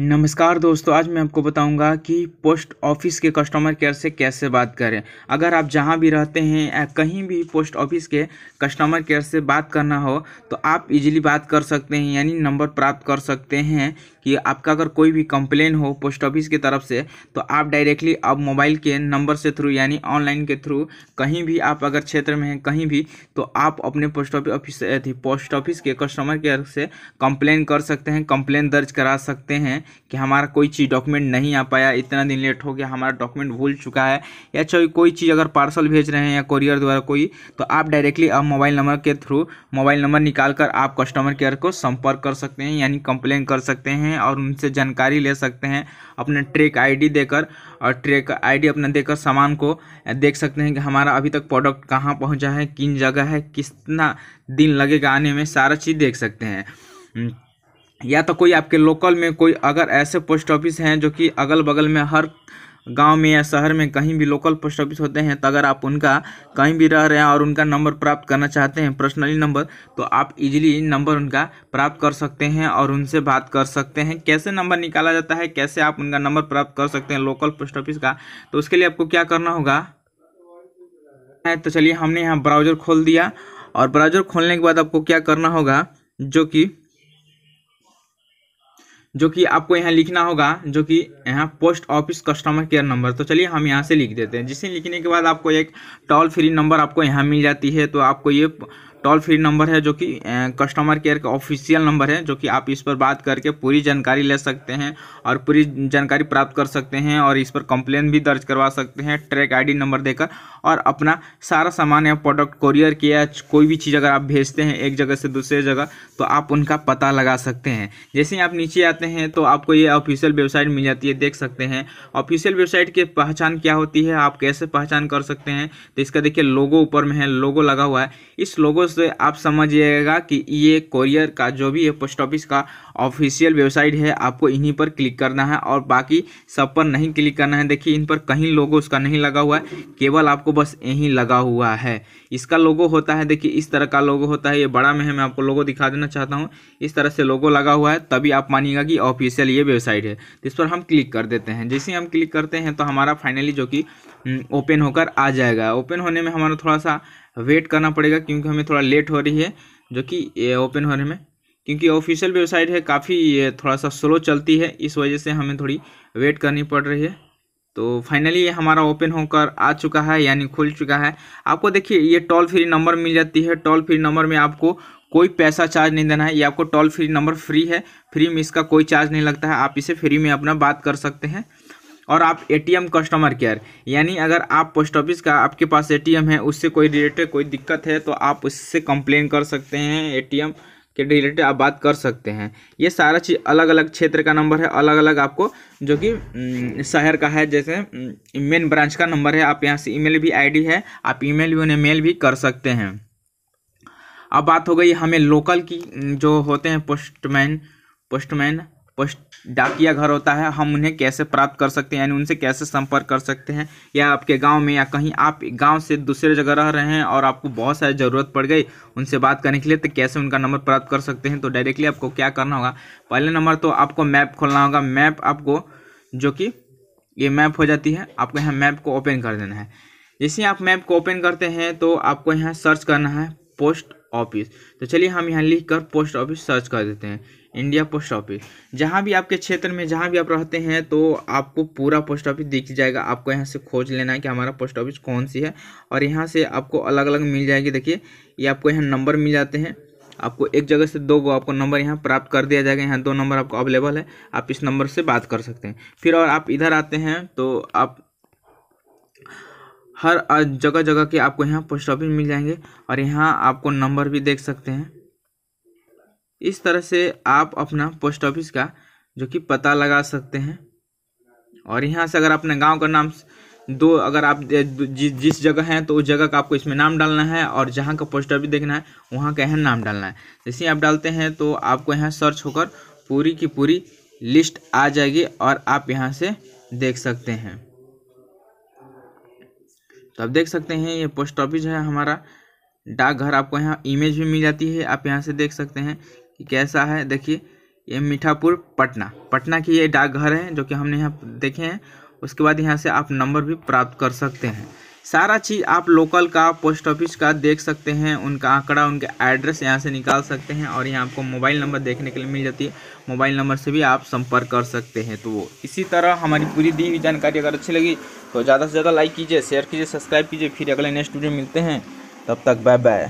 नमस्कार दोस्तों आज मैं आपको बताऊंगा कि पोस्ट ऑफिस के कस्टमर केयर से कैसे बात करें अगर आप जहां भी रहते हैं या कहीं भी पोस्ट ऑफिस के कस्टमर केयर से बात करना हो तो आप इजीली बात कर सकते हैं यानी नंबर प्राप्त कर सकते हैं कि आपका अगर कोई भी कंप्लेन हो पोस्ट ऑफिस की तरफ से तो आप डायरेक्टली अब मोबाइल के नंबर से थ्रू यानी ऑनलाइन के थ्रू कहीं भी आप अगर क्षेत्र में हैं कहीं भी तो आप अपने पोस्ट ऑफिस पोस्ट ऑफिस के कस्टमर केयर से कंप्लेन कर सकते हैं कंप्लेन दर्ज करा सकते हैं कि हमारा कोई चीज़ डॉक्यूमेंट नहीं आ पाया इतना दिन लेट हो गया हमारा डॉक्यूमेंट भूल चुका है या चाहे कोई चीज़ अगर पार्सल भेज रहे हैं या कोरियर द्वारा कोई तो आप डायरेक्टली अब मोबाइल नंबर के थ्रू मोबाइल नंबर निकाल कर आप कस्टमर केयर को संपर्क कर सकते हैं यानी कंप्लेन कर सकते हैं और उनसे जानकारी ले सकते हैं अपने ट्रेक आई देकर और ट्रेक आई अपना देकर सामान को देख सकते हैं कि हमारा अभी तक प्रोडक्ट कहाँ पहुँचा है किन जगह है कितना दिन लगेगा आने में सारा चीज़ देख सकते हैं या तो कोई आपके लोकल में कोई अगर ऐसे पोस्ट ऑफिस हैं जो कि अगल बगल में हर गांव में या शहर में कहीं भी लोकल पोस्ट ऑफिस होते हैं तो अगर आप उनका कहीं भी रह रहे हैं और उनका नंबर प्राप्त करना चाहते हैं पर्सनली नंबर तो आप इजीली नंबर उनका प्राप्त कर सकते हैं और उनसे बात कर सकते हैं कैसे नंबर निकाला जाता है कैसे आप उनका नंबर प्राप्त कर सकते हैं लोकल पोस्ट ऑफिस का तो उसके लिए आपको क्या करना होगा तो चलिए हमने यहाँ ब्राउज़र खोल दिया और ब्राउज़र खोलने के बाद आपको क्या करना होगा जो कि जो कि आपको यहाँ लिखना होगा जो कि यहाँ post office customer care number तो चलिए हम यहाँ से लिख देते हैं जिसे लिखने के बाद आपको एक टोल फ्री नंबर आपको यहाँ मिल जाती है तो आपको ये टोल फ्री नंबर है जो कि कस्टमर केयर का ऑफिशियल नंबर है जो कि आप इस पर बात करके पूरी जानकारी ले सकते हैं और पूरी जानकारी प्राप्त कर सकते हैं और इस पर कंप्लेन भी दर्ज करवा सकते हैं ट्रैक आईडी नंबर देकर और अपना सारा सामान या प्रोडक्ट कोरियर किया कोई भी चीज़ अगर आप भेजते हैं एक जगह से दूसरे जगह तो आप उनका पता लगा सकते हैं जैसे ही आप नीचे आते हैं तो आपको ये ऑफिशियल वेबसाइट मिल जाती है देख सकते हैं ऑफिशियल वेबसाइट की पहचान क्या होती है आप कैसे पहचान कर सकते हैं तो इसका देखिए लोगो ऊपर में है लोगो लगा हुआ है इस लोगो दोस्तों आप समझिएगा कि ये कोरियर का जो भी है पोस्ट ऑफिस का ऑफिशियल वेबसाइट है आपको इन्हीं पर क्लिक करना है और बाकी सब पर नहीं क्लिक करना है देखिए इन पर कहीं लोगो उसका नहीं लगा हुआ है केवल आपको बस यहीं लगा हुआ है इसका लोगो होता है देखिए इस तरह का लोगो होता है ये बड़ा में है मैं आपको लोगो दिखा देना चाहता हूँ इस तरह से लोगो लगा हुआ है तभी आप मानिएगा कि ऑफिशियल ये वेबसाइट है तो इस पर हम क्लिक कर देते हैं जैसे हम क्लिक करते हैं तो हमारा फाइनली जो कि ओपन हम्म, होकर आ जाएगा ओपन होने में हमारा थोड़ा सा वेट करना पड़ेगा क्योंकि हमें थोड़ा लेट हो रही है जो कि ओपन होने में क्योंकि ऑफिशियल वेबसाइट है काफ़ी थोड़ा सा स्लो चलती है इस वजह से हमें थोड़ी वेट करनी पड़ रही है तो फाइनली ये हमारा ओपन होकर आ चुका है यानी खुल चुका है आपको देखिए ये टोल फ्री नंबर मिल जाती है टोल फ्री नंबर में आपको कोई पैसा चार्ज नहीं देना है ये आपको टोल फ्री नंबर फ्री है फ्री में इसका कोई चार्ज नहीं लगता है आप इसे फ्री में अपना बात कर सकते हैं और आप एटीएम कस्टमर केयर यानी अगर आप पोस्ट ऑफिस का आपके पास एटीएम है उससे कोई रिलेटेड कोई दिक्कत है तो आप उससे कंप्लेन कर सकते हैं एटीएम के रिलेटेड आप बात कर सकते हैं ये सारा चीज़ अलग अलग क्षेत्र का नंबर है अलग अलग आपको जो कि शहर का है जैसे मेन ब्रांच का नंबर है आप यहाँ से ईमेल भी आईडी है आप ईमेल भी उन्हें मेल भी कर सकते हैं अब बात हो गई हमें लोकल की जो होते हैं पोस्टमैन पोस्टमैन पोस्ट डाकिया घर होता है हम उन्हें कैसे प्राप्त कर सकते हैं यानी उनसे कैसे संपर्क कर सकते हैं या आपके गांव में या कहीं आप गांव से दूसरे जगह रह रहे हैं और आपको बहुत सारी ज़रूरत पड़ गई उनसे बात करने के लिए तो कैसे उनका नंबर प्राप्त कर सकते हैं तो डायरेक्टली आपको क्या करना होगा पहले नंबर तो आपको मैप खोलना होगा मैप आपको जो कि ये मैप हो जाती है आपको यहाँ मैप को ओपन कर देना है जैसे आप मैप को ओपन करते हैं तो आपको यहाँ सर्च करना है पोस्ट ऑफिस तो चलिए हम यहाँ लिख कर पोस्ट ऑफिस सर्च कर देते हैं इंडिया पोस्ट ऑफिस जहाँ भी आपके क्षेत्र में जहाँ भी आप रहते हैं तो आपको पूरा पोस्ट ऑफिस दिख जाएगा आपको यहाँ से खोज लेना है कि हमारा पोस्ट ऑफिस कौन सी है और यहाँ से आपको अलग अलग मिल जाएगी देखिए ये आपको यहाँ नंबर मिल जाते हैं आपको एक जगह से दो गो आपको नंबर यहाँ प्राप्त कर दिया जाएगा यहाँ दो नंबर आपको अवेलेबल है आप इस नंबर से बात कर सकते हैं फिर और आप इधर आते हैं तो आप हर जगह जगह के आपको यहाँ पोस्ट ऑफिस मिल जाएंगे और यहाँ आपको नंबर भी देख सकते हैं इस तरह से आप अपना पोस्ट ऑफिस का जो कि पता लगा सकते हैं और यहाँ से अगर अपने गांव का नाम दो अगर आप जिस जगह हैं तो उस जगह का आपको इसमें नाम डालना है और जहाँ का पोस्ट ऑफिस देखना है वहाँ का यहाँ नाम डालना है जैसे आप डालते हैं तो आपको यहाँ सर्च होकर पूरी की पूरी लिस्ट आ जाएगी और आप यहाँ से देख सकते हैं तो आप देख सकते हैं ये पोस्ट ऑफिस है हमारा डाकघर आपको यहाँ इमेज भी मिल जाती है आप यहाँ से देख सकते हैं कि कैसा है देखिए ये मीठापुर पटना पटना की ये डाकघर है जो कि हमने यहाँ देखे हैं उसके बाद यहाँ से आप नंबर भी प्राप्त कर सकते हैं सारा चीज़ आप लोकल का पोस्ट ऑफिस का देख सकते हैं उनका आंकड़ा उनके एड्रेस यहाँ से निकाल सकते हैं और यहाँ आपको मोबाइल नंबर देखने के लिए मिल जाती है मोबाइल नंबर से भी आप संपर्क कर सकते हैं तो वो इसी तरह हमारी पूरी दी हुई जानकारी अगर अच्छी लगी तो ज़्यादा से ज़्यादा लाइक कीजिए शेयर कीजिए सब्सक्राइब कीजिए फिर अगले नेक्स्ट वीडियो मिलते हैं तब तक बाय बाय